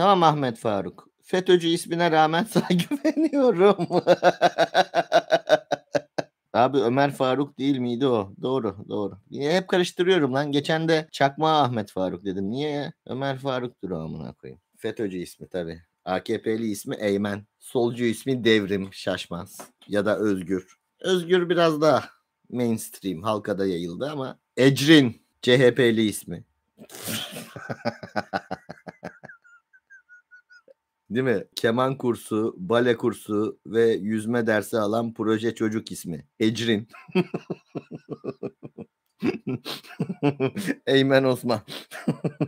Tamam Ahmet Faruk. FETÖ'cü ismine rağmen sana güveniyorum. Abi Ömer Faruk değil miydi o? Doğru doğru. Niye hep karıştırıyorum lan? Geçen de Çakma Ahmet Faruk dedim. Niye? Ömer Faruk'tur amına koyayım. FETÖ'cü ismi tabii. AKP'li ismi Eymen. Solcu ismi Devrim Şaşmaz. Ya da Özgür. Özgür biraz daha mainstream halkada yayıldı ama Ecrin CHP'li ismi. Değil mi? Keman kursu, bale kursu ve yüzme dersi alan proje çocuk ismi. Ecrin. Eymen Osman.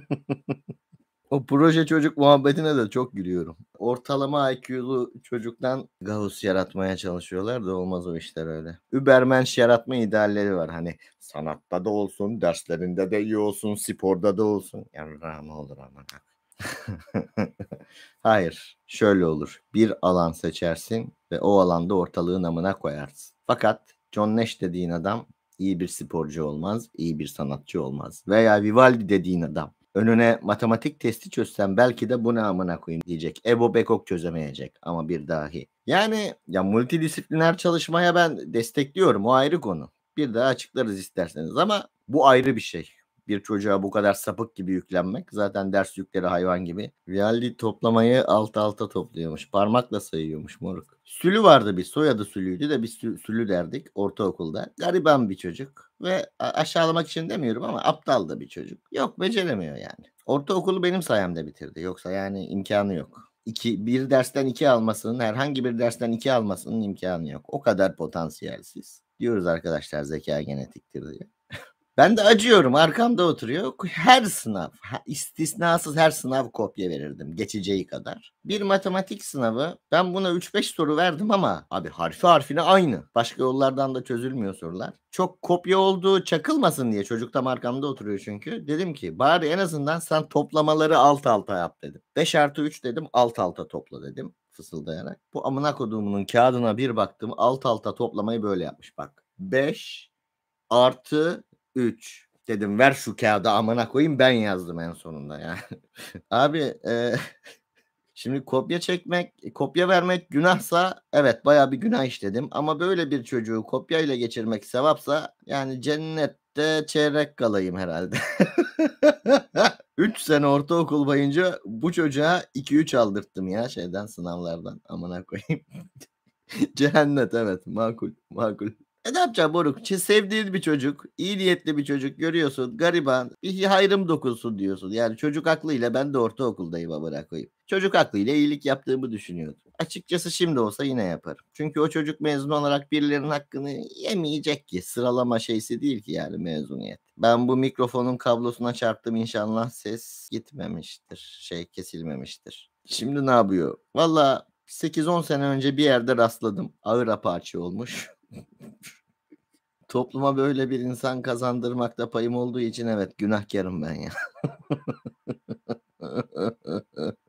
o proje çocuk muhabbetine de çok gülüyorum. Ortalama IQ'lu çocuktan Gauss yaratmaya çalışıyorlar da olmaz o işler öyle. Übermensch yaratma idealleri var. Hani sanatta da olsun, derslerinde de iyi olsun, sporda da olsun. Yani ne olur ama. Hayır, şöyle olur. Bir alan seçersin ve o alanda ortalığı namına koyarsın. Fakat John Nash dediğin adam iyi bir sporcu olmaz, iyi bir sanatçı olmaz. Veya Vivaldi dediğin adam önüne matematik testi çözsen belki de bu ne amına koyayım diyecek. Ebo Bekok çözemeyecek ama bir dahi. Yani ya multidisipliner çalışmaya ben destekliyorum o ayrı konu. Bir daha açıklarız isterseniz ama bu ayrı bir şey bir çocuğa bu kadar sapık gibi yüklenmek. Zaten ders yükleri hayvan gibi. Vialli toplamayı alt alta topluyormuş. Parmakla sayıyormuş moruk. Sülü vardı bir soyadı Sülü'ydü de biz Sülü derdik ortaokulda. Gariban bir çocuk ve aşağılamak için demiyorum ama aptal da bir çocuk. Yok beceremiyor yani. Ortaokulu benim sayemde bitirdi. Yoksa yani imkanı yok İki bir dersten iki almasının herhangi bir dersten iki almasının imkanı yok. O kadar potansiyelsiz. Diyoruz arkadaşlar zeka genetiktir diye. Ben de acıyorum arkamda oturuyor. Her sınav istisnasız her sınav kopya verirdim geçeceği kadar. Bir matematik sınavı ben buna 3-5 soru verdim ama abi harfi harfine aynı. Başka yollardan da çözülmüyor sorular. Çok kopya olduğu çakılmasın diye çocuk tam arkamda oturuyor çünkü. Dedim ki bari en azından sen toplamaları alt alta yap dedim. 5 artı 3 dedim alt alta topla dedim fısıldayarak. Bu amına koduğumunun kağıdına bir baktım alt alta toplamayı böyle yapmış bak. 5 artı 3 dedim ver şu kağıdı amına koyayım ben yazdım en sonunda yani Abi e, şimdi kopya çekmek, kopya vermek günahsa evet baya bir günah işledim ama böyle bir çocuğu kopya ile geçirmek sevapsa yani cennette çeyrek kalayım herhalde. 3 sene ortaokul boyunca bu çocuğa 2-3 aldırttım ya şeyden sınavlardan amına koyayım. Cehennet evet makul makul. E ne yapacağım moruk? Sevdiğin bir çocuk, iyi niyetli bir çocuk görüyorsun. Gariban. Bir hayrım dokunsun diyorsun. Yani çocuk aklıyla ben de ortaokuldayım amına koyayım. Çocuk aklıyla iyilik yaptığımı düşünüyordum. Açıkçası şimdi olsa yine yaparım. Çünkü o çocuk mezun olarak birilerinin hakkını yemeyecek ki. Sıralama şeysi değil ki yani mezuniyet. Ben bu mikrofonun kablosuna çarptım inşallah ses gitmemiştir. Şey kesilmemiştir. Şimdi ne yapıyor? Valla 8-10 sene önce bir yerde rastladım. Ağır apaçı olmuş. Topluma böyle bir insan kazandırmakta payım olduğu için evet günahkarım ben ya.